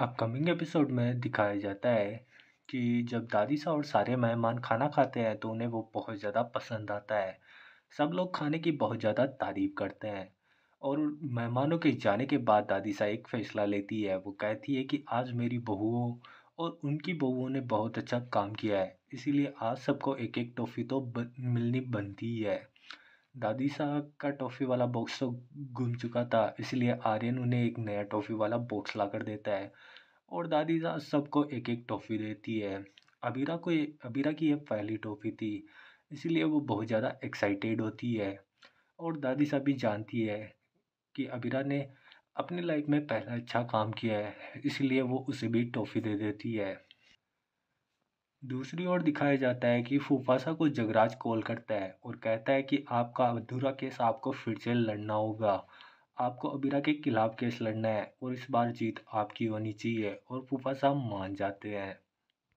upcoming episode में दिखाया जाता है कि जब दादी सा और सारे मेहमान खाना खाते हैं तो उन्हें वो बहुत ज़्यादा पसंद आता है सब लोग खाने की बहुत ज़्यादा तारीफ करते हैं और मेहमानों के जाने के बाद दादी सा एक फ़ैसला लेती है वो कहती है कि आज मेरी बहुओं और उनकी बहुओं ने बहुत अच्छा काम किया है इसीलिए आज सबको एक एक टॉफ़ी तो मिलनी बनती है दादी साहब का टॉफ़ी वाला बॉक्स तो गुम चुका था इसलिए आर्यन उन्हें एक नया टॉफ़ी वाला बॉक्स ला कर देता है और दादी साहब सबको एक एक टॉफ़ी देती है अबीरा को अबीरा की यह पहली टॉफ़ी थी इसीलिए वो बहुत ज़्यादा एक्साइटेड होती है और दादी साहब भी जानती है कि अबीरा ने अपनी लाइफ में पहला अच्छा काम किया है इसलिए वो उसे भी टॉफ़ी दे देती है दूसरी ओर दिखाया जाता है कि फुफासा को जगराज कॉल करता है और कहता है कि आपका अधूरा केस आपको फिर से लड़ना होगा आपको अबीरा के खिलाफ केस लड़ना है और इस बार जीत आपकी होनी चाहिए और फुफासा मान जाते हैं